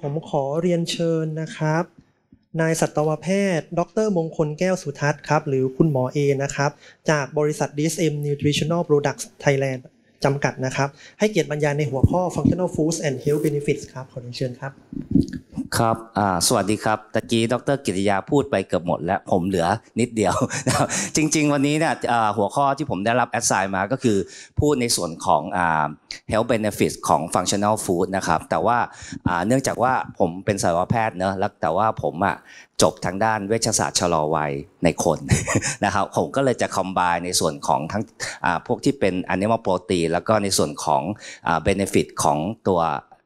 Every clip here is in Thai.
ผมขอเรียนเชิญนะครับ นายสัตวแพทย์ ดร มงคลแก้วสุทัศน์ ครับ หรือคุณหมอเอ นะครับ จากบริษัท DSM Nutritional Products Thailand จำกัด นะครับ ให้เกียรติบรรยายในหัวข้อ Functional Foods and Health Benefits ครับ ขอเรียนเชิญครับครับสวัสดีครับตะกี้ดรกิติยาพูดไปเกือบหมดแล้ว ผมเหลือนิดเดียว จริง ๆ วันนี้เนี่ยหัวข้อที่ผมได้รับแอดไซน์มาก็คือพูดในส่วนของ health benefits ของ functional food นะครับแต่ว่าเนื่องจากว่าผมเป็นสัตวแพทย์เนอะแล้วแต่ว่าผมอ่ะจบทางด้านเวชศาสตร์ชะลอวัยในคนนะครับ ผมก็เลยจะคอมบายในส่วนของทั้งพวกที่เป็น animal protein แล้วก็ในส่วนของ benefit ของตัว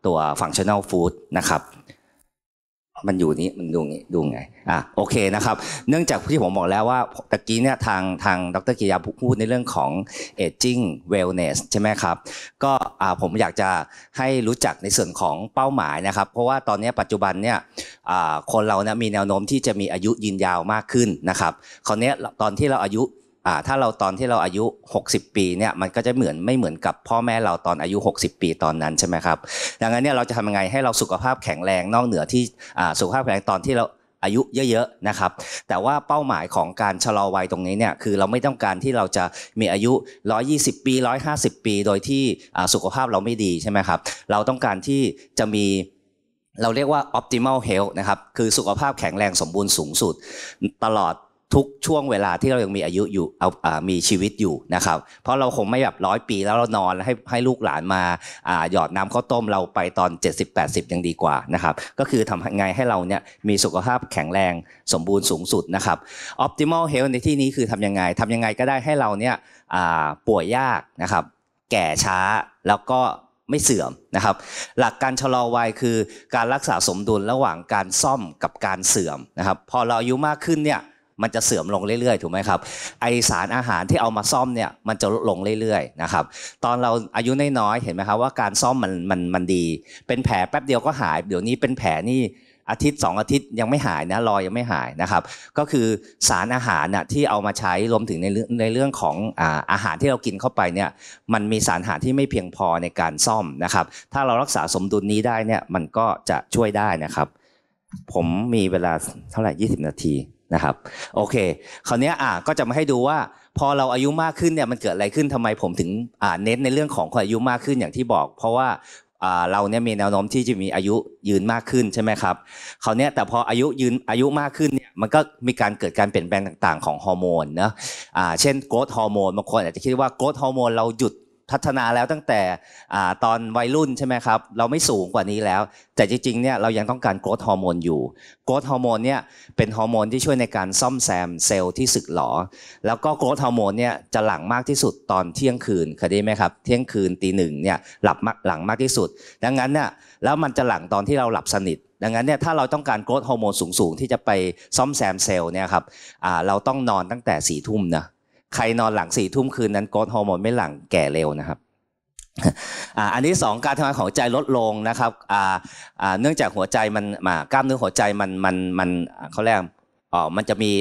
ตัว functional food นะครับมันอยู่นี้มันดูงี้ดูไงอ่ะโอเคนะครับ เนื่องจากที่ผมบอกแล้วว่าตะกี้เนี่ยทางทางดรกิยาพูดในเรื่องของ aging wellness ใช่ไหมครับ ก็อ่าผมอยากจะให้รู้จักในส่วนของเป้าหมายนะครับ เพราะว่าตอนนี้ปัจจุบันเนี่ยอ่าคนเราเนี่ยมีแนวโน้มที่จะมีอายุยืนยาวมากขึ้นนะครับ คราวนี้ตอนที่เราอายุถ้าเราตอนที่เราอายุ 60 ปีเนี่ย มันก็จะเหมือนไม่เหมือนกับพ่อแม่เราตอนอายุ 60 ปีตอนนั้นใช่ไหมครับ ดังนั้นเนี่ยเราจะทำยังไงให้เราสุขภาพแข็งแรงนอกเหนือที่สุขภาพแข็งแรงตอนที่เราอายุเยอะๆ นะครับ แต่ว่าเป้าหมายของการชะลอวัยตรงนี้เนี่ย คือเราไม่ต้องการที่เราจะมีอายุ 120 ปี 150 ปี โดยที่สุขภาพเราไม่ดีใช่ไหมครับ เราต้องการที่จะมี เราเรียกว่า optimal health นะครับ คือสุขภาพแข็งแรงสมบูรณ์สูงสุดตลอดทุกช่วงเวลาที่เรายังมีอายุอยู่เอามีชีวิตอยู่นะครับเพราะเราคงไม่แบบร้อยปีแล้วเรานอน ให้ให้ลูกหลานมาหยอดน้ำข้าวต้มเราไปตอน 70-80 ยังดีกว่านะครับก็คือทำไงให้เราเนี่ยมีสุขภาพแข็งแรงสมบูรณ์สูงสุดนะครับ optimal health ในที่นี้คือทำยังไงทำยังไงก็ได้ให้เราเนี่ยป่วยยากนะครับแก่ช้าแล้วก็ไม่เสื่อมนะครับ หลักการชะลอวัยคือ การรักษาสมดุลระหว่างการซ่อมกับการเสื่อมนะครับ พอเราอายุมากขึ้นเนี่ยมันจะเสื่อมลงเรื่อย ๆ ถูกไหมครับไอสารอาหารที่เอามาซ่อมเนี่ยมันจะลดลงเรื่อยๆนะครับ ตอนเราอายุน้อยๆ เห็นไหมครับ ว่าการซ่อมมันมันมันดี เป็นแผลแป๊บเดียวก็หาย เดี๋ยวนี้เป็นแผลนี่อาทิตย์ 2 อาทิตย์ยังไม่หายนะรอยยังไม่หายนะครับ ก็คือสารอาหารนะที่เอามาใช้รวมถึงในในเรื่องของอาหารที่เรากินเข้าไปเนี่ยมันมีสารอาหารที่ไม่เพียงพอในการซ่อมนะครับถ้าเรารักษาสมดุลนี้ได้เนี่ยมันก็จะช่วยได้นะครับ ผมมีเวลาเท่าไหร่ 20 นาทีนะครับโอเคคราวนี้อ่ะก็จะมาให้ดูว่าพอเราอายุมากขึ้นเนี่ยมันเกิดอะไรขึ้นทำไมผมถึงอ่าเน้นในเรื่องของคนอายุมากขึ้นอย่างที่บอกเพราะว่าเราเนี่ยมีแนวโน้มที่จะมีอายุยืนมากขึ้นใช่ไหมครับคราวนี้แต่พออายุยืนอายุมากขึ้นเนี่ยมันก็มีการเกิดการเปลี่ยนแปลงต่าง ๆของฮอร์โมนนะเช่นโกรทฮอร์โมนบางคนอาจจะคิดว่าโกรทฮอร์โมนเราหยุดพัฒนาแล้วตั้งแต่ตอนวัยรุ่นใช่ไหมครับเราไม่สูงกว่านี้แล้วแต่จริงๆเนี่ยเรายังต้องการโกรทฮอร์โมนอยู่โกรทฮอร์โมนเนี่ยเป็นฮอร์โมนที่ช่วยในการซ่อมแซมเซลล์ที่สึกหรอแล้วก็โกรทฮอร์โมนเนี่ยจะหลังมากที่สุดตอนเที่ยงคืนเคยได้ไหมครับ เที่ยงคืนตีหนึ่งเนี่ยหลับหลังมากที่สุด ดังนั้นเนี่ยแล้วมันจะหลังตอนที่เราหลับสนิท ดังนั้นเนี่ยถ้าเราต้องการโกรทฮอร์โมนสูงๆที่จะไปซ่อมแซมเซลล์เนี่ยครับเราต้องนอนตั้งแต่สี่ทุ่มนะใครนอนหลังสี่ทุ่มคืนนั้นกรดฮอร์โมนไม่หลังแก่เร็วนะครับ อันนี้ 2 การทำงานของใจลดลงนะครับ เนื่องจากหัวใจ มันกล้ามเนื้อหัวใจ มัน มันมันเขาเรียกอ๋อมันจะมี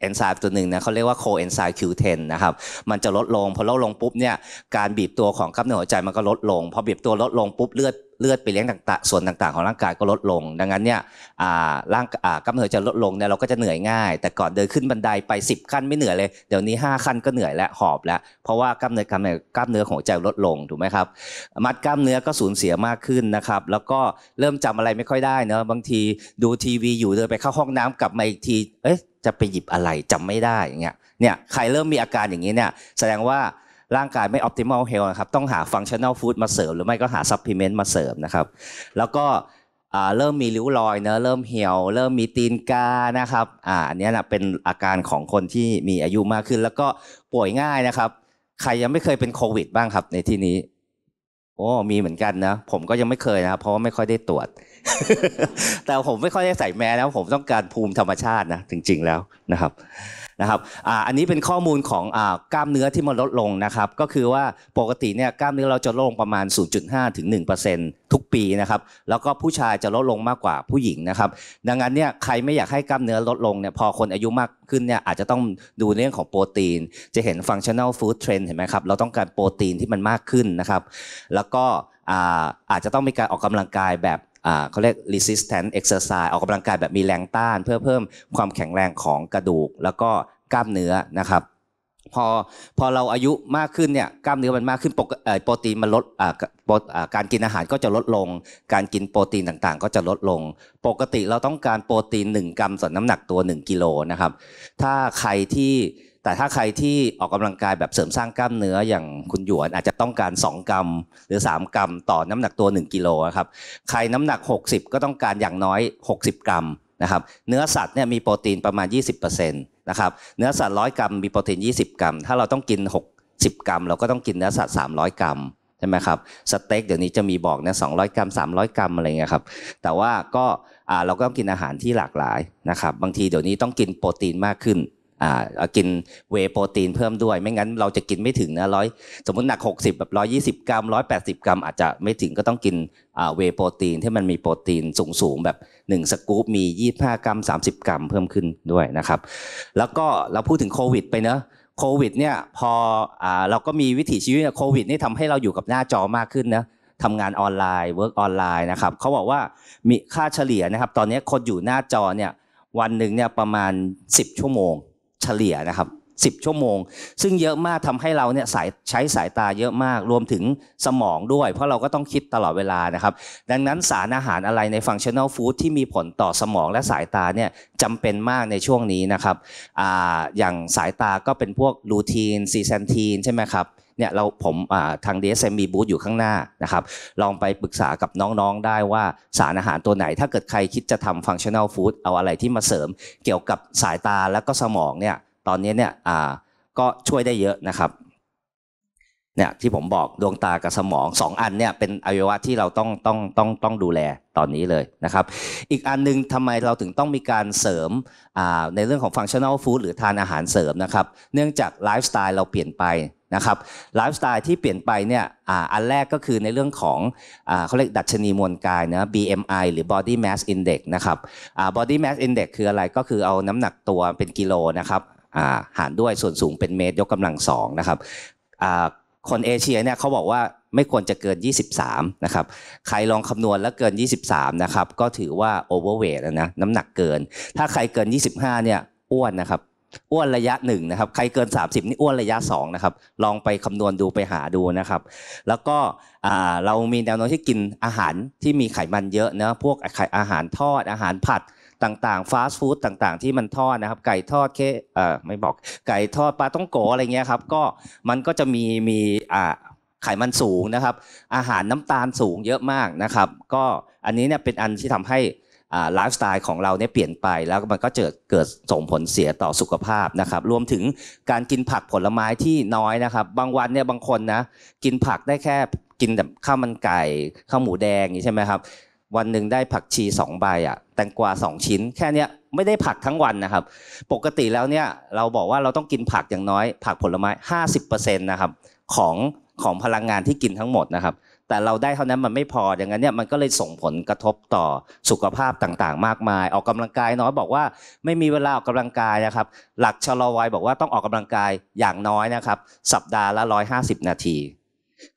เอนไซม์ตัวหนึ่งนะเขาเรียกว่าโคเอนไซม์ Q10 นะครับมันจะลดลงพอลดลงปุ๊บเนี่ยการบีบตัวของกล้ามเนื้อหัวใจมันก็ลดลงพอบีบตัวลดลงปุ๊บเลือดเลือดไปเลี้ยงต่างๆ ส่วนต่างๆ ของร่างกายก็ลดลง ดังนั้นเนี่ยร่างกล้ามเนื้อจะลดลงเนี่ยเราก็จะเหนื่อยง่าย แต่ก่อนเดินขึ้นบันไดไป 10 ขั้นไม่เหนื่อยเลย เดี๋ยวนี้ 5 ขั้นก็เหนื่อยและหอบแล้ว เพราะว่ากล้ามเนื้อกล้ามเนื้อ กล้ามเนื้อของใจลดลง ถูกไหมครับ มัดกล้ามเนื้อก็สูญเสียมากขึ้นนะครับ แล้วก็เริ่มจำอะไรไม่ค่อยได้เนาะบางทีดูทีวีอยู่เดินไปเข้าห้องน้ำกลับมาอีกที เอ๊ะ จะไปหยิบอะไรจำไม่ได้อย่างเงี้ย เนี่ย ใครเริ่มมีอาการอย่างนี้เนี่ยแสดงว่าร่างกายไม่ออ t ติมอลเฮลนะครับต้องหาฟังชั่นแนลฟู้ดมาเสริมหรือไม่ก็หาซัพพลีเมนต์มาเสริมนะครับ แล้วก็เริ่มมีริ้วรอยเนะ เริ่มเหี่ยวเริ่มมีตีนกานะครับออันนี้นะเป็นอาการของคนที่มีอายุมากขึ้น แล้วก็ป่วยง่ายนะครับ ใครยังไม่เคยเป็นโควิดบ้างครับในที่นี้ โอ้มีเหมือนกันนะ ผมก็ยังไม่เคยนะครับเพราะว่าไม่ค่อยได้ตรวจ แต่ผมไม่ค่อยได้ใส่แมสแล้วผมต้องการภูมิธรรมชาตินะจริงๆแล้วนะครับนะครับอันนี้เป็นข้อมูลของกล้ามเนื้อที่มันลดลงนะครับ ก็คือว่า ปกติเนี่ยกล้ามเนื้อเราจะลดลงประมาณ 0.5 ถึง 1%ทุกปีนะครับ แล้วก็ผู้ชายจะลดลงมากกว่าผู้หญิงนะครับ ดังนั้นเนี่ยใครไม่อยากให้กล้ามเนื้อลดลงเนี่ยพอคนอายุมากขึ้นเนี่ยอาจจะต้องดูเรื่องของโปรตีน จะเห็นฟังชั่นแนลฟู้ดเทรนเห็นไหมครับ เราต้องการโปรตีนที่มันมากขึ้นนะครับ แล้วก็อาจจะต้องมีการออกกำลังกายแบบเขาเรียก resistance exercise ออกกำลังกายแบบมีแรงต้านเพื่อเพิ่มความแข็งแรงของกระดูกแล้วก็กล้ามเนื้อนะครับ พอพอเราอายุมากขึ้น เนี่ย กล้ามเนื้อมันมากขึ้นโปรตีนมันลดการกินอาหารก็จะลดลง การกินโปรตีนต่างๆก็จะลดลง ปกติเราต้องการโปรตีน 1 กรัมส่วนน้ำหนักตัว 1กิโลนะครับ ถ้าใครที่แต่ถ้าใครที่ออกกำลังกายแบบเสริมสร้างกล้ามเนื้ออย่างคุณหยวนอาจจะต้องการ 2 กรัมหรือ 3 กรัมต่อน้ำหนักตัว 1กิโลครับใครน้ำหนัก 60 ก็ต้องการอย่างน้อย 60 กรัมนะครับเนื้อสัตว์เนี่ยมีโปรตีนประมาณ 20%นะครับเนื้อสัตว์ 100 กรัมมีโปรตีน 20 กรัม ถ้าเราต้องกิน 60 กรัมเราก็ต้องกินเนื้อสัตว์ 300 กรัมใช่ไหมครับสเต็กเดี๋ยวนี้จะมีบอกเนี่ย200 กรัม 300 กรัมอะไรเงี้ยครับแต่ว่าก็เราก็ต้องกินอาหารที่หลากหลายนะครับบางทีเดี๋ยวนี้ต้องกินโปรตีนมากขึ้นอ่ากินเวโปรตีนเพิ่มด้วย ไม่งั้นเราจะกินไม่ถึงนะร้อยสมมติหนัก 60แบบ120 กรัม 180 กรัม อาจจะไม่ถึงก็ต้องกินเวโปรตีนที่มันมีโปรตีนสูงสูงแบบ1สกู๊ปมี 25 กรัม 30 กรัมเพิ่มขึ้นด้วยนะครับแล้วก็เราพูดถึงโควิดไปเนอะโควิดเนี่ยพออเราก็มีวิถีชีวิตโควิดนี่ทำให้เราอยู่กับหน้าจอมากขึ้นนะทำงานออนไลน์ เวิร์กออนไลน์นะครับเขาบอกว่ามีค่าเฉลี่ยนะครับตอนนี้คนอยู่หน้าจอเนี่ยวันหนึ่งเนี่ยประมาณ 10 ชั่วโมงเฉลี่ยนะครับ 10 ชั่วโมง ซึ่งเยอะมากทำให้เราเนี่ยสายใช้สายตาเยอะมากรวมถึงสมองด้วยเพราะเราก็ต้องคิดตลอดเวลานะครับ ดังนั้นสารอาหารอะไรในฟังชั่นอลฟู้ดที่มีผลต่อสมองและสายตาเนี่ยจำเป็นมากในช่วงนี้นะครับออย่างสายตาก็เป็นพวกลูทีน ซีแซนทีนใช่ไหมครับเนี่ยเราผมทาง DSM มีบูธอยู่ข้างหน้านะครับลองไปปรึกษากับน้องๆได้ว่าสารอาหารตัวไหนถ้าเกิดใครคิดจะทำฟังชั่นแนลฟู้ดเอาอะไรที่มาเสริมเกี่ยวกับสายตาแล้วก็สมองเนี่ยตอนนี้เนี่ยก็ช่วยได้เยอะนะครับเนี่ยที่ผมบอก ดวงตากับสมองสองอันเนี่ยเป็นอวัยวะที่เราต้องต้องต้องต้องดูแลตอนนี้เลยนะครับอีกอันนึงทำไมเราถึงต้องมีการเสริมในเรื่องของฟังชั่นแนลฟู้ดหรือทานอาหารเสริมนะครับ เนื่องจากไลฟ์สไตล์เราเปลี่ยนไปนะครับไลฟ์สไตล์ที่เปลี่ยนไปเนี่ยอันแรกก็คือในเรื่องของเขาเรียกดัชนีมวลกายนะ BMI หรือ Body Mass Index นะครับ Body Mass Index คืออะไรก็คือเอาน้ำหนักตัวเป็นกิโลนะครับหารด้วยส่วนสูงเป็นเมตร ยกกำลังสองนะครับคนเอเชียเนี่ยเขาบอกว่าไม่ควรจะเกิน 23 นะครับ ใครลองคำนวณแล้วเกิน 23นะครับก็ถือว่าโอเวอร์เวทนะน้ำหนักเกิน ถ้าใครเกิน 25 เนี่ย อ้วนนะครับอ้วนระยะหนึ่งนะครับใครเกิน 30นี่อ้วนระยะ2นะครับลองไปคำนวณดูไปหาดูนะครับ แล้วก็เรามีแนวโน้มที่กินอาหารที่มีไขมันเยอะนะพวกอาหารทอดอาหารผัดต่างๆฟาสต์ฟู้ดต่าง ๆ ที่มันทอดนะครับ ไก่ทอดเค่ไม่บอกไก่ทอดปลาต้องโกอะไรเงี้ยครับก็มันก็จะมีมีไขมันสูงนะครับ อาหารน้ำตาลสูงเยอะมากนะครับ ก็อันนี้เนี่ยเป็นอันที่ทำให้ไลฟ์สไตล์ของเราเนี่ยเปลี่ยนไปแล้วมันก็เจิดเกิดส่งผลเสียต่อสุขภาพนะครับรวมถึงการกินผักผลไม้ที่น้อยนะครับ บางวันเนี่ยบางคนนะกินผักได้แค่กินแบบข้าวมันไก่ข้าวหมูแดงอย่างนี้ใช่ไหมครับวันหนึ่งได้ผักชี 2 ใบอ่ะแตงกวา2 ชิ้นแค่นี้ไม่ได้ผักทั้งวันนะครับ ปกติแล้วเนี่ยเราบอกว่าเราต้องกินผักอย่างน้อย ผักผลไม้50%นะครับของของพลังงานที่กินทั้งหมดนะครับแต่เราได้เท่านั้นมันไม่พออย่างนั้นเนี่ยมันก็เลยส่งผลกระทบต่อสุขภาพต่างๆมากมาย ออกกำลังกายน้อยบอกว่า ไม่มีเวลาออกกำลังกายนะครับหลักชะลอวัยบอกว่าต้องออกกำลังกายอย่างน้อยนะครับสัปดาห์ละ150 นาที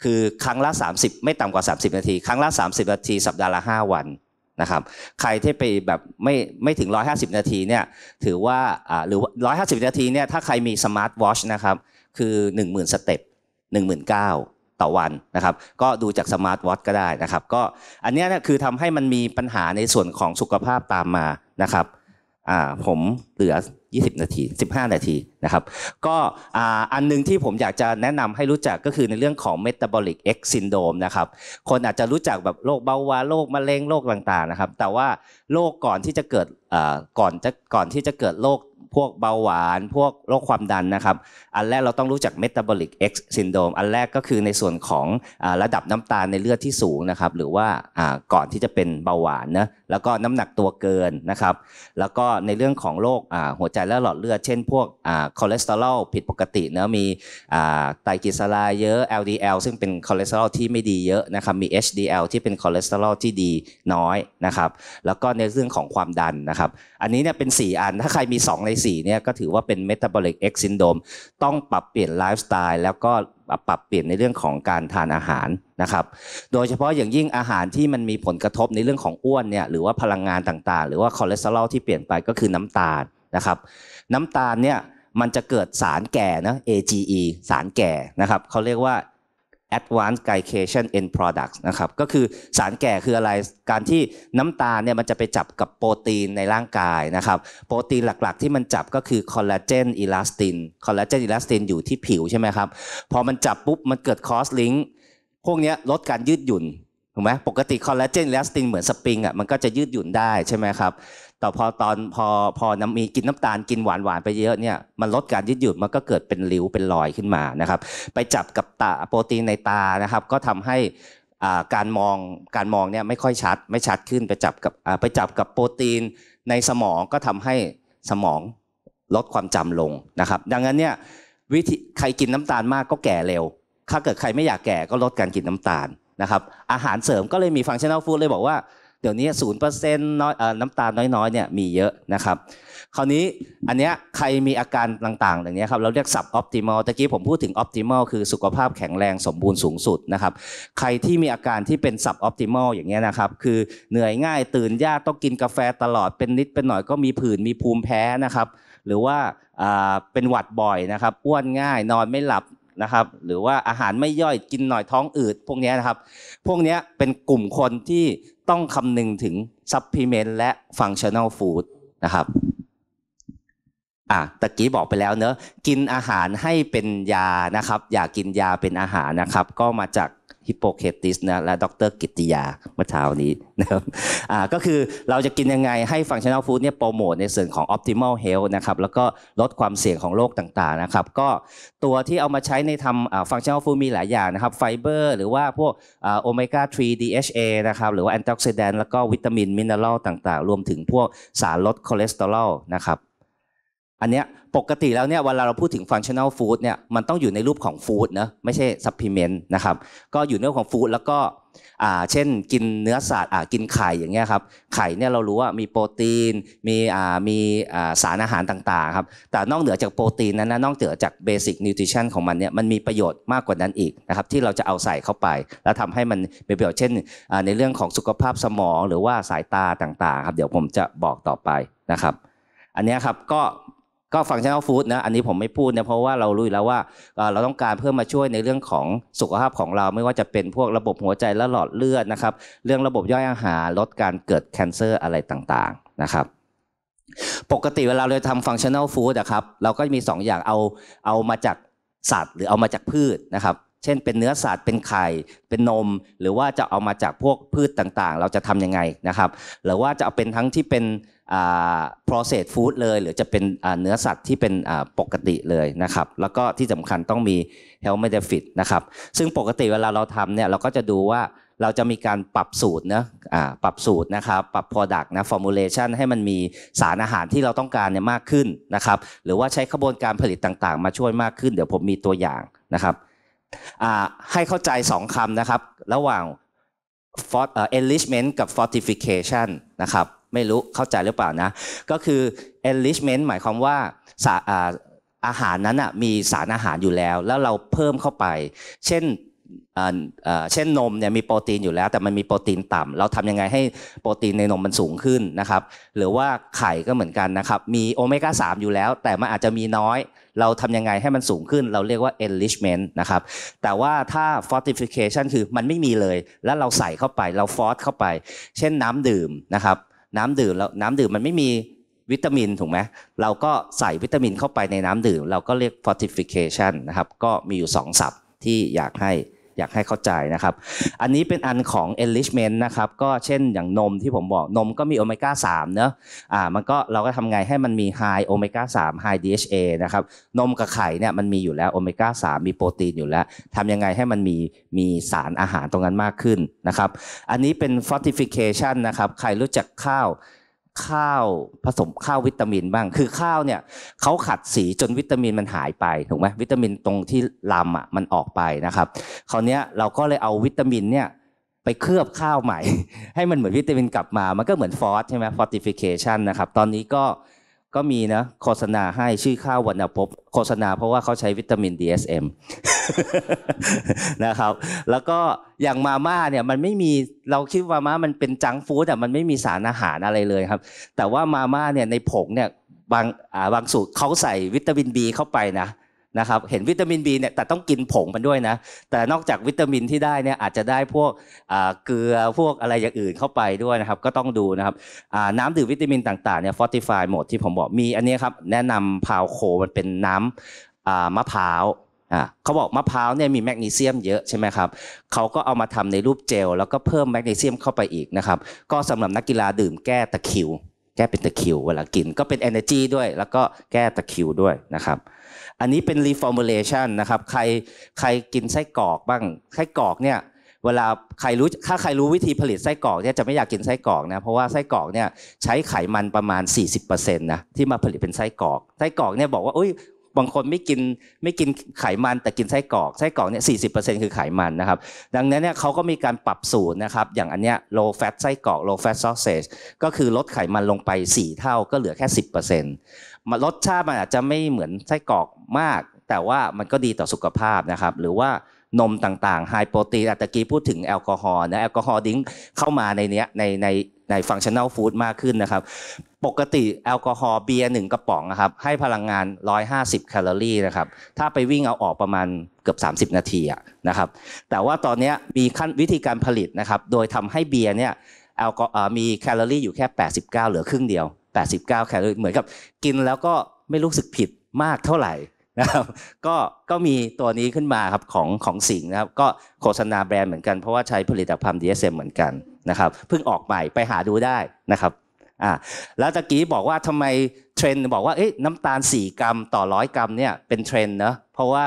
คือครั้งละ 30 ไม่ต่ำกว่า 30 นาที ครั้งละ 30 นาที สัปดาห์ละ5 วันนะครับใครที่ไปแบบไม่ไม่ถึง 150 นาทีเนี่ยถือว่าอ่าหรือ150 นาทีเนี่ยถ้าใครมีสมาร์ทวอชนะครับคือ10,000สเต็ป19,000ต่อวันนะครับก็ดูจากสมาร์ทวอทก็ได้นะครับก็อันนี้นะคือทำให้มันมีปัญหาในส่วนของสุขภาพตามมานะครับผมเหลือ 20 นาที 15 นาทีนะครับก็อันนึงที่ผมอยากจะแนะนำให้รู้จักก็คือในเรื่องของ metabolic X syndrome นะครับคนอาจจะรู้จักแบบโรคเบาหวานโรคมะเร็งโรคต่างๆนะครับแต่ว่าโรคก่อนที่จะเกิดก่อนจะก่อนที่จะเกิดโรคพวกเบาหวานพวกโรคความดันนะครับ อันแรกเราต้องรู้จัก metabolic X syndrome อันแรกก็คือในส่วนของระดับน้ำตาลในเลือดที่สูงนะครับ หรือว่าก่อนที่จะเป็นเบาหวานนะแล้วก็น้ำหนักตัวเกินนะครับ แล้วก็ในเรื่องของโรคหัวใจและหลอดเลือดเช่นพวกคอเลสเตอรอลผิดปกตินะมีไตรกลีเซอไรด์เยอะ LDL ซึ่งเป็นคอเลสเตอรอลที่ไม่ดีเยอะนะครับมี HDL ที่เป็นคอเลสเตอรอลที่ดีน้อยนะครับแล้วก็ในเรื่องของความดันนะครับ อันนี้เนี่ยเป็น 4 อันถ้าใครมี 2 ใน4เนี่ยก็ถือว่าเป็น metabolic อ syndrome ต้องปรับเปลี่ยนไลฟ์สไตล์แล้วก็ปรับเปลี่ยนในเรื่องของการทานอาหารนะครับโดยเฉพาะอย่างยิ่งอาหารที่มันมีผลกระทบในเรื่องของอ้วนเนี่ยหรือว่าพลังงานต่าง ๆ หรือว่าคอเลสเตอรอลที่เปลี่ยนไปก็คือน้ำตาลนะครับน้ำตาลเนี่ยมันจะเกิดสารแก่นะ AGE สารแก่นะครับเขาเรียกว่า Advanced Glycation End Products นะครับ ก็คือสารแก่คืออะไร การที่น้ำตาลเนี่ยมันจะไปจับกับโปรตีนในร่างกายนะครับ โปรตีนหลักๆที่มันจับก็คือคอลลาเจนอิลาสติน คอลลาเจนอิลาสตินอยู่ที่ผิวใช่ไหมครับ พอมันจับปุ๊บมันเกิดคอสลิงพวกนี้ลดการยืดหยุ่นถูกไหมปกติคอลลาเจนแลสตินเหมือนสปริงอ่ะมันก็จะยืดหยุ่นได้ใช่ไหมครับแต่พอตอนพอพอน้ำมีกินน้ำตาลกินหวานหวานไปเยอะเนี่ยมันลดการยืดหยุ่นมันก็เกิดเป็นริ้วเป็นรอยขึ้นมานะครับไปจับกับตาโปรตีนในตานะครับก็ทำให้การมองการมองเนี่ยไม่ค่อยชัดไม่ชัดขึ้นไปจับกับไปจับกับโปรตีนในสมองก็ทำให้สมองลดความจำลงนะครับดังนั้นเนี่ยวิธีใครกินน้ำตาลมากก็แก่เร็ว ถ้าเกิดใครไม่อยากแก่ก็ลดการกินน้ำตาลนะครับอาหารเสริมก็เลยมีฟังชั่นแลฟู้ดเลยบอกว่า เดี๋ยวนี้ศูนย์เปอร์เซ็นต์น้อยน้ำตาลน้อยๆเนี่ยมีเยอะนะครับคราวนี้อันเนี้ยใครมีอาการต่างๆอย่างเงี้ยครับเราเรียกสับออปติมอลตะกี้ผมพูดถึงออปติมอลคือสุขภาพแข็งแรงสมบูรณ์สูงสุดนะครับใครที่มีอาการที่เป็นสับออปติมอลอย่างเงี้ยนะครับ คือเหนื่อยง่าย ตื่นยาก ต้องกินกาแฟตลอดเป็นนิดเป็นหน่อยก็มีผื่นมีภูมิแพ้นะครับหรือว่าเป็นหวัดบ่อยนะครับอ้วนง่ายนอนไม่หลับนะครับหรือว่าอาหารไม่ย่อยกินหน่อยท้องอืด พวกนี้นะครับ พวกนี้เป็นกลุ่มคนที่ต้องคำนึงถึงซัพพลีเมนต์และฟังชั่นนลฟู้ดนะครับอ่ะตะกี้บอกไปแล้วเนอะกินอาหารให้เป็นยานะครับ อย่ากินยาเป็นอาหารนะครับ ก็มาจากฮิปโปเคติสนะและดร กิติยา เมื่อเช้านี้นะครับก็คือเราจะกินยังไง ให้ฟังชั่นอลฟู้ดเนี่ยโปรโมทในส่วนของออพติมอลเฮลท์นะครับแล้วก็ลดความเสี่ยงของโรคต่างๆนะครับ ก็ตัวที่เอามาใช้ในทำฟังชั่นอลฟู้ดมีหลายอย่างนะครับไฟเบอร์หรือว่าพวกโอเมก้า3 DHA นะครับหรือว่าแอนตี้ออกซิแดนต์แล้วก็วิตามินมินเนอรัลต่างๆ รวมถึงพวกสารลดคอเลสเตอรอลนะครับอันเนี้ยปกติแล้วเนี่ยเวลาเราพูดถึง functional food เนี่ยมันต้องอยู่ในรูปของ food นะไม่ใช่ supplement นะครับก็อยู่ในรูปของ food แล้วก็อ่าเช่น กินเนื้อสัตว์อ่ากินไข่อย่างเงี้ยครับ ไข่เนี่ยเรารู้ว่ามีโปรตีน มีอ่ามีอ่าสารอาหารต่างๆครับแต่นอกเหนือจากโปรตีนนั้นนะนอกเหนือจากเบสิกนิวทริชั่นของมันเนี่ยมันมีประโยชน์มากกว่านั้นอีกนะครับที่เราจะเอาใส่เข้าไป แล้วทำให้มันมปประโยชน์เช่นอ่าในเรื่องของสุขภาพสมอง หรือว่าสายตาต่างๆครับเดี๋ยวผมจะบอกต่อไปนะครับอันนี้ครับก็ก็ฟังชั่นอลฟู้ดนะ อันนี้ผมไม่พูดนะ เพราะว่าเรารู้อยู่แล้วว่าเราต้องการเพื่อมาช่วยในเรื่องของสุขภาพของเราไม่ว่าจะเป็นพวกระบบหัวใจและหลอดเลือดนะครับ เรื่องระบบย่อยอาหารลดการเกิดแคนเซอร์อะไรต่างๆนะครับ ปกติเวลาเราทำฟังชั่นอลฟู้ดนะครับ เราก็มี 2 อย่างเอาเอามาจากสัตว์หรือเอามาจากพืชนะครับช่นเป็นเนื้อสัตว์เป็นไข่เป็นนม หรือว่าจะเอามาจากพวกพืชต่างๆ เราจะทํำยังไงนะครับ หรือว่าจะเอาเป็นทั้งที่เป็น processed food เลย หรือจะเป็นเนื้อสัตว์ที่เป็นปกติเลยนะครับ แล้วก็ที่สำคัญต้องมี health benefit นะครับซึ่งปกติเวลาเราทำเนี่ยเราก็จะดูว่าเราจะมีการปรับสูตรนะปรับสูตรนะครับปรับ Product นะ formulation ให้มันมีสารอาหารที่เราต้องการเนี่ยมากขึ้นนะครับ หรือว่าใช้ขบวนการผลิตต่างๆ มาช่วยมากขึ้น เดี๋ยวผมมีตัวอย่างนะครับให้เข้าใจสองคำนะครับระหว่าง enrichment กับ fortification นะครับ ไม่รู้เข้าใจหรือเปล่านะ ก็คือ enrichment หมายความว่าอาหารนั้นมีสารอาหารอยู่แล้ว แล้วเราเพิ่มเข้าไป เช่นเช่นนมเนี่ยมีโปรตีนอยู่แล้ว แต่มันมีโปรตีนต่ำเราทำยังไงให้โปรตีนในนมมันสูงขึ้นนะครับหรือว่าไข่ก็เหมือนกันนะครับมีโอเมก้า3อยู่แล้ว แต่มันอาจจะมีน้อย เราทำยังไงให้มันสูงขึ้น เราเรียกว่า enrichment นะครับแต่ว่าถ้า fortification คือมันไม่มีเลย แล้วเราใส่เข้าไปเราฟอสเข้าไป เช่นน้ำดื่มนะครับน้ำดื่มแล้วน้ำดื่มมันไม่มีวิตามินถูกไหมเราก็ใส่วิตามินเข้าไปในน้ำดื่ม เราก็เรียก fortification นะครับก็มีอยู่ 2ศัพท์ที่อยากให้อยากให้เข้าใจนะครับ อันนี้เป็นอันของ enrichment นะครับ ก็เช่นอย่างนมที่ผมบอก นมก็มีโอเมก้า3เนอะอ่ามันก็เราก็ทำไงให้มันมี high โอเมก้า3 high DHA นะครับ นมกับไข่เนี่ยมันมีอยู่แล้วโอเมก้า3มีโปรตีนอยู่แล้ว ทำยังไงให้มันมีมีสารอาหารตรงนั้นมากขึ้นนะครับ อันนี้เป็น fortification นะครับใครรู้จักข้าวข้าวผสมข้าววิตามินบ้างคือข้าวเนี่ยเขาขัดสีจนวิตามินมันหายไปถูกไหมวิตามินตรงที่ลำอ่ะมันออกไปนะครับคราวนี้เราก็เลยเอาวิตามินเนี่ยไปเคลือบข้าวใหม่ ให้มันเหมือนวิตามินกลับมามันก็เหมือนฟอสใช่ไหมฟอร์ติฟิเคชันนะครับตอนนี้ก็ก็มีนะโฆษณาให้ชื่อข้าววันณภพโฆษณาเพราะว่าเขาใช้วิตามิน DSM นะครับแล้วก็อย่างมาม่าเนี่ยมันไม่มีเราคิดว่ามาม่ามันเป็นจังฟู้ดแต่มันไม่มีสารอาหารอะไรเลยครับ แต่ว่ามาม่าเนี่ยในผงเนี่ยบางบางสูตรเขาใส่วิตามิน B เข้าไปนะนะครับเห็นวิตามิน B เนี่ยแต่ต้องกินผงมันด้วยนะแต่นอกจากวิตามินที่ได้เนี่ยอาจจะได้พวกเกลือพวกอะไรอย่างอื่นเข้าไปด้วยนะครับก็ต้องดูนะครับน้ำดื่มวิตามินต่างๆเนี่ยฟอร์ติฟายหมดที่ผมบอกมีอันนี้ครับแนะนำพาวโคมันเป็นน้ำมะพร้าวเขาบอกมะพร้าวเนี่ยมีแมกนีเซียมเยอะใช่ไหมครับเขาก็เอามาทำในรูปเจล แล้วก็เพิ่มแมกนีเซียมเข้าไปอีกนะครับก็สำหรับนักกีฬาดื่มแก้ตะคิวแก้เป็นตะคิวเวลากินก็เป็น energy ด้วยแล้วก็แก้ตะคิวด้วยนะครับ อันนี้เป็น reformulation นะครับใครใครกินไส้กรอกบ้างไส้กรอกเนี่ยเวลาใครรู้ถ้าใครรู้วิธีผลิตไส้กรอกเนี่ยจะไม่อยากกินไส้กรอกนะ เพราะว่าไส้กรอกเนี่ยใช้ไขมันประมาณ 40%นะที่มาผลิตเป็นไส้กรอก ไส้กรอกเนี่ยบอกว่าอุ้ยบางคนไม่กินไม่กินไขมันแต่กินไส้กรอกไส้กรอกเนี่ยสี่คือไขมันนะครับดังนั้นเนี่ยเขาก็มีการปรับสูตรนะครับ อย่างอันเนี้ย low fat ไส้กรอก low fat sausage ก็คือลดไขมันลงไป 4 เท่าก็เหลือแค่ 10%มารสชาติมันอาจจะไม่เหมือนไส้กรอกมาก แต่ว่ามันก็ดีต่อสุขภาพนะครับหรือว่านมต่างๆไฮโปรตีนอัตะกี้พูดถึงแอลกอฮอล์นะแอลกอฮอล์ดิ้งเข้ามาในเนี้ยในในในฟังชั่นแนลฟู้ดมากขึ้นนะครับปกติแอลกอฮอล์เบียร์หนึ่งกระป๋องนะครับให้พลังงาน 150แคลอรี่นะครับถ้าไปวิ่งเอาออกประมาณเกือบ30 นาทีนะครับแต่ว่าตอนนี้มีขั้นวิธีการผลิตนะครับโดยทำให้เบียร์เนี่ยแอลกอมีแคลอรี่อยู่แค่ 89 เหลือครึ่งเดียว 89แคลอรี่เหมือนกับ กินแล้วก็ไม่รู้สึกผิดมากเท่าไหร่นะครับก็ก็มีตัวนี้ขึ้นมาครับของของสิงนะครับก็โฆษณาแบรนด์เหมือนกันเพราะว่าใช้ผลิตภัณฑ์ DSM เหมือนกันนะครับเพิ่งออกใหม่ไปหาดูได้นะครับอ่าแล้วตะกี้บอกว่าทำไมเทรนบอกว่าเอ๊ะน้ำตาล4กรัมต่อร้อยกรัมเนี่ยเป็นเทรนเนะเพราะว่า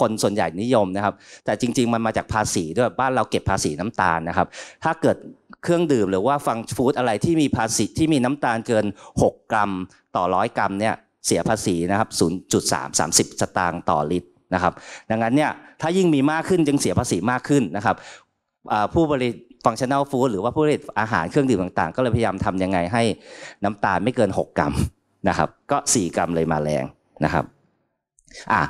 คนส่วนใหญ่นิยมนะครับแต่จริง ๆ มันมาจากภาษีด้วยบ้านเราเก็บภาษีน้ำตาลนะครับ ถ้าเกิดเครื่องดื่มหรือว่าฟังฟู้ดอะไรที่มีภาษีที่มีน้ำตาลเกิน 6 กรัม ต่อร้อยกรัมเนี่ยเสียภาษีนะครับ0.330 สตางค์ต่อลิตรนะครับดังนั้นเนี่ยถ้ายิ่งมีมากขึ้นจึงเสียภาษีมากขึ้นนะครับผู้บริฟังชั่นแนลฟู้ดหรือว่าผู้ผลิตอาหารเครื่องดื่มต่างๆ ก็เลยพยายามทํำยังไงให้น้ำตาลไม่เกิน 6 กรัมนะครับก็ 4 กรัมเลยมาแรง นะครับอ่ะ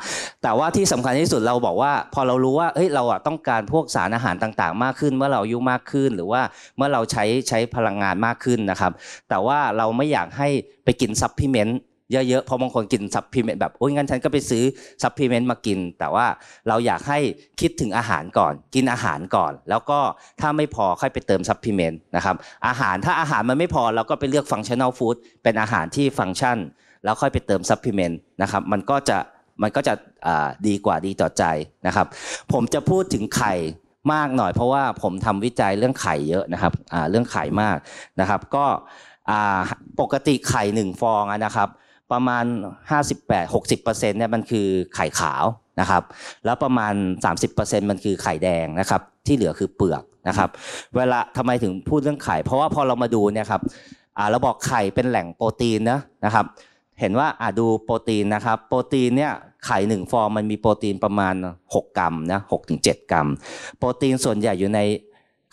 แต่ว่าที่สำคัญที่สุดเราบอกว่าพอเรารู้ว่าเฮ้ยเราอ่ะต้องการพวกสารอาหารต่างๆ มากขึ้น เมื่อเราอายุมากขึ้น หรือว่าเมื่อเราใช้ใช้พลังงานมากขึ้นนะครับแต่ว่าเราไม่อยากให้ไปกินซัพพลิเมนต์เยอะๆเพราะบางคนกินซัพพลีเมนต์แบบ โอ้ยงั้น ฉันก็ไปซื้อซัพพลีเมนต์มากิน แต่ว่าเราอยากให้คิดถึงอาหารก่อน กินอาหารก่อน แล้วก็ถ้าไม่พอ ค่อยไปเติมซัพพลีเมนต์นะครับอาหารถ้าอาหารมันไม่พอเราก็ไปเลือกฟังชั่นอลฟู้ดเป็นอาหารที่ฟังก์ชัน แล้วค่อยไปเติมซัพพลีเมนต์นะครับมันก็จะมันก็จะดีกว่าดีต่อใจนะครับ ผมจะพูดถึงไข่มากหน่อย เพราะว่าผมทำวิจัยเรื่องไข่เยอะนะครับเรื่องไข่มากนะครับ ก็ปกติไข่หนึ่งฟองนะครับประมาณ 58-60%เนี่ยมันคือไข่ขาวนะครับแล้วประมาณ 30%มันคือไข่แดงนะครับที่เหลือคือเปลือกนะครับเวลาทำไมถึงพูดเรื่องไข่เพราะว่าพอเรามาดูเนี่ยครับเราบอกไข่เป็นแหล่งโปรตีนนะนะครับเห็นว่าดูโปรตีนนะครับโปรตีนเนี่ยไข่หนึ่งฟองมันมีโปรตีนประมาณ6กรัมนะหกถึงเกรัม โปรตีนส่วนใหญ่อยู่ใน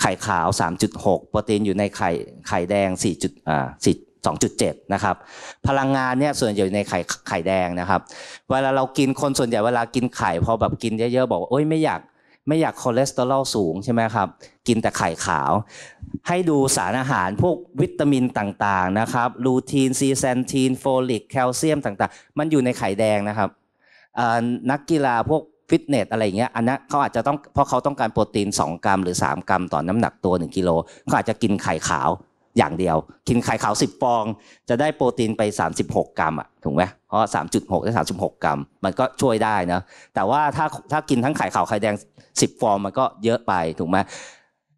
ไข่ขาว 3.6 โปรตีนอยู่ในไข่ไข่แดง4จุดอ่า2.7 นะครับพลังงานเนี่ยส่วนใหญ่ในไข่ไข่แดงนะครับเวลาเรากินคนส่วนใหญ่เวลากินไข่พอแบบกินเยอะๆบอกว่าโอ้ยไม่อยากไม่อยากคอเลสเตอรอลสูงใช่ไหมครับกินแต่ไข่ขาว ให้ดูสารอาหารพวกวิตามินต่างๆนะครับลูทีนซีแซนทีนโฟลิกแคลเซียม ต่างๆ มันอยู่ในไข่แดงนะครับนักกีฬาพวกฟิตเนสอะไรเงี้ยอันนั้นเขาอาจจะต้องเพราะเขาต้องการโปรตีน2 กรัมหรือ 3 กรัมต่อน้ำหนักตัว 1กิโลเขาอาจจะกินไข่ขาวอย่างเดียวกินไข่ขาวสิบฟอง จะได้โปรตีนไป 36 กรัมอ่ะถูกไหมเพราะ3.6ได้36 กรัมมันก็ช่วยได้นะแต่ว่าถ้าถ้ากินทั้งไข่ขาวไข่แดง10ฟองมันก็เยอะไปถูกไหม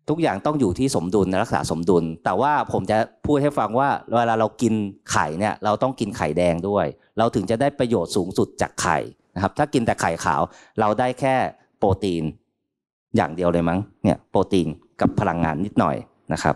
ทุกอย่างต้องอยู่ที่สมดุลรักษาสมดุล แต่ว่าผมจะพูดให้ฟังว่าเวลาเรากินไข่เนี่ยเราต้องกินไข่แดงด้วย เราถึงจะได้ประโยชน์สูงสุดจากไข่นะครับถ้ากินแต่ไข่ขาวเราได้แค่โปรตีนอย่างเดียวเลยมั้งเนี่ยโปรตีนกับพลังงานนิดหน่อยนะครับ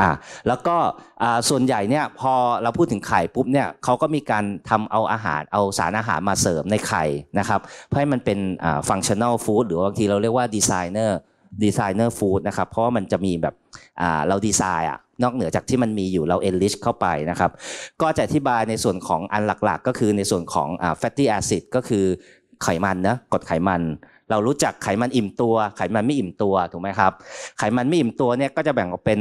อ่าแล้วก็อ่าส่วนใหญ่เนี่ยพอเราพูดถึงไข่ปุ๊บเนี่ยเขาก็มีการทำเอาอาหารเอาสารอาหารมาเสริมในไข่นะครับเพื่อให้มันเป็นอ่าฟังชั่นแนลฟู้ดหรือบางทีเราเรียกว่าดีไซเนอร์ดีไซเนอร์ฟู้ดนะครับเพราะว่ามันจะมีแบบอ่าเราดีไซน์อ่ะนอกเหนือจากที่มันมีอยู่เรา enrich เข้าไปนะครับก็จะอธิบายในส่วนของอันหลักๆก็คือในส่วนของ fatty acid ก็คือไขมันนะกรดไขมันเรารู้จักไขมันอิ่มตัวไขมันไม่อิ่มตัวถูกไหมครับไขมันไม่อิ่มตัวเนี่ยก็จะแบ่งออกเป็น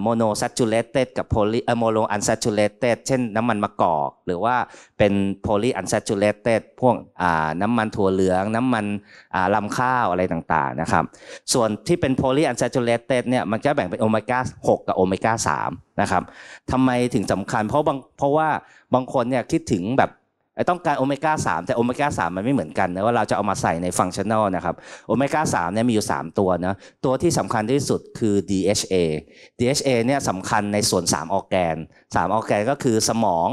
โมโนซัตชูเลตเตกับโพลีโมโลอันซัตชูเลตเตเช่น น้ำมันมะกอกหรือว่าเป็นโพลีอันซัตชูเลตเตพวกน้ำมันถั่วเหลืองน้ำมันลำข้าวอะไรต่างๆนะครับส่วนที่เป็นโพลีอันซัตชูเลตเตเนี่ยมันจะแบ่งเป็นโอเมก้า 6 กับโอเมก้า 3 นะครับทำไมถึงสำคัญเพราะบางเพราะว่าบางคนเนี่ยคิดถึงแบบต้องการโอเมก้า3 แต่โอเมก้า3 มันไม่เหมือนกันนะว่าเราจะเอามาใส่ในฟังชั่นแนลนะครับโอเมก้า3เนี่ยมีอยู่ 3 ตัวนะตัวที่สำคัญที่สุดคือ DHA DHA เนี่ยสำคัญในส่วน 3 ออกแกน 3 ออกแกนก็คือสมอง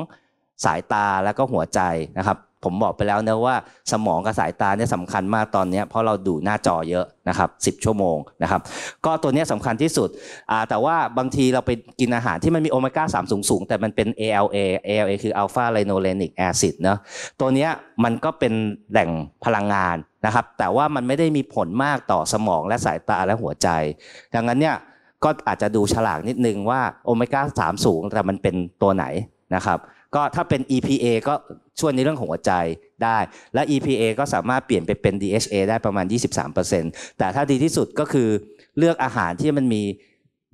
สายตาแล้วก็หัวใจนะครับผมบอกไปแล้วนะว่าสมองกับสายตาเนี่ยสำคัญมากตอนนี้ เพราะเราดูหน้าจอเยอะนะครับิบชั่วโมงนะครับก็ตัวนี้สำคัญที่สุดแต่ว่าบางทีเราไปกินอาหารที่มันมีโอเมก้าสสูงงแต่มันเป็น ALA ALA คือัลฟาไ l โนเลนิกแอซิดเนาะตัวนี้มันก็เป็นแหล่งพลังงานนะครับ แต่ว่ามันไม่ได้มีผลมากต่อสมองและสายตาและหัวใจ ดังนั้นเนี่ยก็อาจจะดูฉลากนิดนึงว่าโอเมก้าสสูง แต่มันเป็นตัวไหนนะครับก็ถ้าเป็น EPA ก็ช่วยในเรื่องของหัวใจได้ และ EPA ก็สามารถเปลี่ยนไปเป็น DHA ได้ประมาณ 23%แต่ถ้าดีที่สุดก็คือเลือกอาหารที่มันมี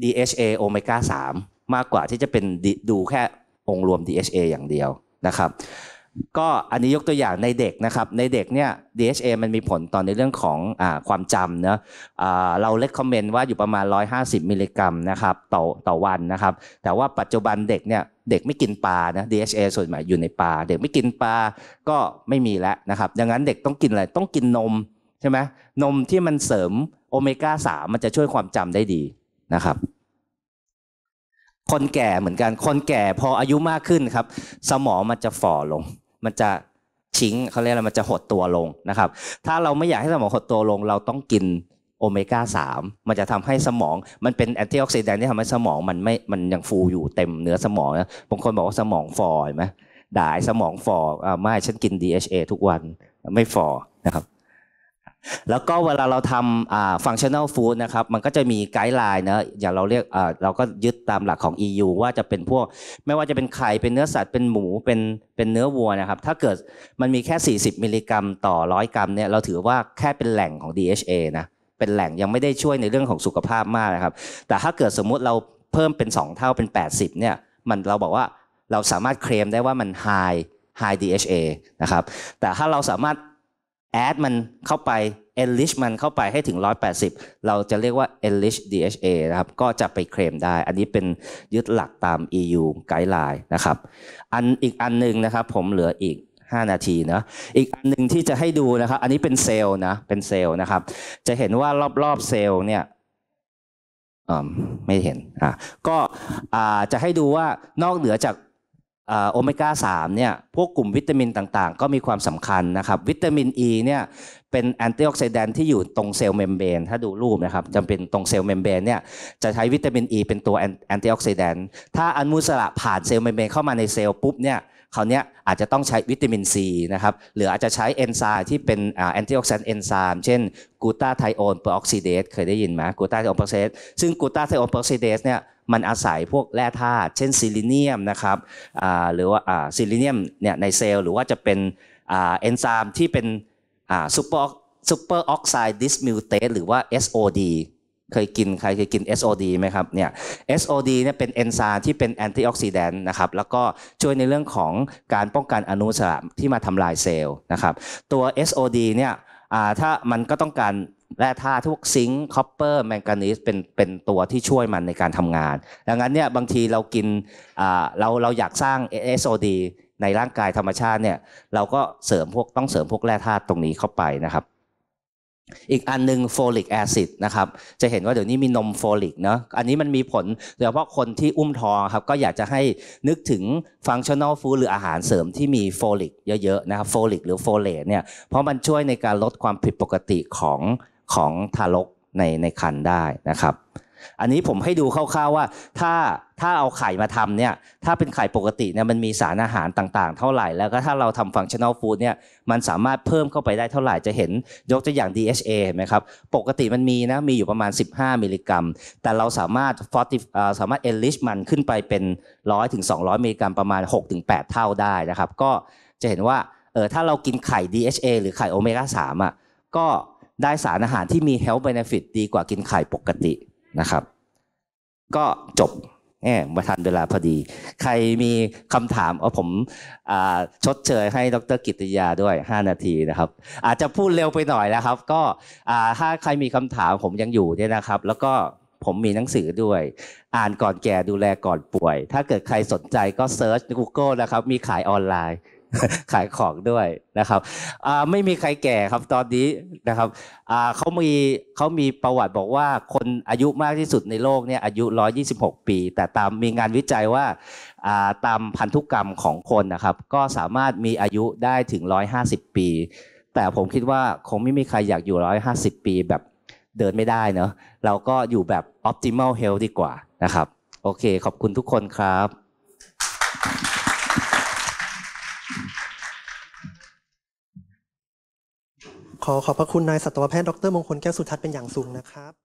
DHA โอเมก้า 3 มากกว่าที่จะเป็นดูแค่องค์รวม DHA อย่างเดียวนะครับก็อันนี้ยกตัวอย่างในเด็กนะครับ ในเด็กเนี่ย DHA มันมีผลต่อในเรื่องของอความจำเนะเราเลก c o m m e n ์ว่าอยู่ประมาณ150มิลลิกรัมนะครับต่อต่อวันนะครับ แต่ว่าปัจจุบันเด็กเนี่ยเด็กไม่กินปลานะ DHA ส่วนใหญ่อยู่ในปลา เด็กไม่กินปลาก็ไม่มีแล้วนะครับดังนั้นเด็กต้องกินอะไร ต้องกินนมใช่ไหมนมที่มันเสริมโอเมก้าสามมันจะช่วยความจำได้ดีนะครับ คนแก่เหมือนกันคนแก่พออายุมากขึ้นครับ สมองมันจะฝ่อลงมันจะชิงเขาเรียกอะไรมันจะหดตัวลงนะครับ ถ้าเราไม่อยากให้สมองหดตัวลง เราต้องกินโอเมก้าสามมันจะทำให้สมอง มันเป็นแอนตี้ออกซิแดน์ที่ทำให้สมองมันไม่มันยังฟูอยู่เต็มเนื้อสมองนะบางคนบอกว่าสมองฟอเห็นไหมด่ายสมองฟออ่าไม่ ฉันกิน DHA ทุกวันไม่ฟอร์นะครับแล้วก็เวลาเราทำฟังชั่นแนลฟู้ดนะครับ มันก็จะมีไกด์ไลน์นะ อย่างเราเรียกเราก็ยึดตามหลักของ EU ว่าจะเป็นพวก ไม่ว่าจะเป็นไข่ เป็นเนื้อสัตว์ เป็นหมู เป็น เป็นเนื้อวัวนะครับ ถ้าเกิดมันมีแค่ 40 มิลลิกรัมต่อร้อยกรัมเนี่ย เราถือว่าแค่เป็นแหล่งของ DHA นะ เป็นแหล่งยังไม่ได้ช่วยในเรื่องของสุขภาพมากนะครับ แต่ถ้าเกิดสมมุติเราเพิ่มเป็น 2 เท่าเป็น 80 เนี่ย มันเราบอกว่าเราสามารถเคลมได้ว่ามัน high high DHA นะครับ แต่ถ้าเราสามารถแอดมันเข้าไป e n l i s h มันเข้าไปให้ถึง 180 เราจะเรียกว่า e n l i s h DHA นะครับ ก็จะไปเคลมได้ อันนี้เป็นยึดหลักตาม EU ไกด์ไลน์นะครับอันอีกอันหนึ่งนะครับ ผมเหลืออีก 5 นาทีนะอีกอันหนึ่งที่จะให้ดูนะครับอันนี้เป็นเซลล์นะ เป็นเซลล์นะครับ จะเห็นว่ารอบๆเซลล์เนี่ย ไม่เห็นอ่ะก็จะให้ดูว่านอกเหนือจากโอเมก้า3เนี่ยพวกกลุ่มวิตามินต่างๆ ก็มีความสำคัญนะครับ วิตามิน E เนี่ยเป็นแอนตี้ออกซิแดนที่อยู่ตรงเซลล์เมมเบรนถ้าดูรูปนะครับจำเป็นตรงเซลล์เมมเบรนเนี่ยจะใช้วิตามิน E เป็นตัวแอนตี้ออกซิแดนถ้าอนุมูลสละผ่านเซลล์เมมเบรนเข้ามาในเซลล์ปุ๊บเนี่ยคราวนี้อาจจะต้องใช้วิตามินซีนะครับ หรืออาจจะใช้เอนไซม์ที่เป็นแอนตี้ออกซิแดนเอนไซม์เช่นกูตาไทโอนเปอร์ออกซิเดสเคยได้ยินไหมกูตาไทโอนเปอร์ออกซิเดสซึ่งกูตาไทโอนเปอร์ออกซิเดสเนี่ยมันอาศัยพวกแร่ธาตุเช่น ซิลิเนียมนะครับหรือว่าซิลิเนียมเนี่ยในเซลล์หรือว่าจะเป็นเอนไซม์ที่เป็นซูเปอร์ซูเปอร์ออกไซด์ดิสมิวเตสหรือว่า SOD เคยกินใครเคยกิน SOD ไหมครับเนี่ย SOD เนี่ยเป็นเอนไซม์ที่เป็นแอนตี้ออกซิแดนต์นะครับแล้วก็ช่วยในเรื่องของการป้องกันอนุมูลอิสระที่มาทำลายเซลล์นะครับตัว SOD เนี่ยถ้ามันก็ต้องการและธาตุพวกซิงค์คอปเปอร์แมงกานีสเป็นเป็นตัวที่ช่วยมันในการทำงาน ดังนั้นเนี่ยบางทีเรากินเราเราอยากสร้าง SOD ในร่างกายธรรมชาติเนี่ย เราก็เสริมพวกต้องเสริมพวกแร่ธาตุตรงนี้เข้าไปนะครับ อีกอันหนึ่งโฟลิกแอซิดนะครับจะเห็นว่าเดี๋ยวนี้มีนมโฟลิกเนาะอันนี้มันมีผลโดยเฉพาะคนที่อุ้มท้องครับก็อยากจะให้นึกถึงฟังชั่นอลฟู้ดหรืออาหารเสริมที่มีโฟลิกเยอะๆนะครับโฟลิกหรือโฟเลตเนี่ยเพราะมันช่วยในการลดความผิดปกติของของทารกในในครรภ์ได้นะครับอันนี้ผมให้ดูคร่าวๆว่าถ้าถ้าเอาไข่มาทำเนี่ยถ้าเป็นไข่ปกติเนี่ยมันมีสารอาหารต่างๆเท่าไหร่แล้วก็ถ้าเราทำฟังชั่นอลฟู้ดเนี่ยมันสามารถเพิ่มเข้าไปได้เท่าไหร่จะเห็นยกตัวอย่าง DHA เห็นไหมครับปกติมันมีนะมีอยู่ประมาณ 15มิลลิกรัมแต่เราสามารถฟอสติสามารถเอลิชมันขึ้นไปเป็น100ถึง200มิลลิกรัมประมาณ6-8เท่าได้นะครับก็จะเห็นว่าเออถ้าเรากินไข่ DHA หรือไข่โอเมก้า3อ่ะก็ได้สารอาหารที่มี health benefit ดีกว่ากินไข่ปกตินะครับก็จบ แหมมาทันเวลาพอดี ใครมีคำถามเอาผมชดเชยให้ดรกิติยาด้วย 5 นาทีนะครับ อาจจะพูดเร็วไปหน่อยนะครับก็ถ้าใครมีคำถามผมยังอยู่เนี่ยนะครับ แล้วก็ผมมีหนังสือด้วย อ่านก่อนแก่ดูแลก่อนป่วย ถ้าเกิดใครสนใจก็เซิร์ช Google นะครับ มีขายออนไลน์ขายของด้วยนะครับไม่มีใครแก่ครับตอนนี้นะครับเขามีเขามีประวัติบอกว่า คนอายุมากที่สุดในโลกเนี่ยอายุ 126 ปี แต่ตามมีงานวิจัยว่าตามพันธุกรรมของคนนะครับ ก็สามารถมีอายุได้ถึง 150 ปี แต่ผมคิดว่าคงไม่มีใครอยากอยู่ 150 ปีแบบเดินไม่ได้เนาะเราก็อยู่แบบ optimal health ดีกว่านะครับ โอเค ขอบคุณทุกคนครับขอขอบพระคุณนายสัตวแพทย์ดรมงคลแก้วสุทัศน์เป็นอย่างสูงนะครับ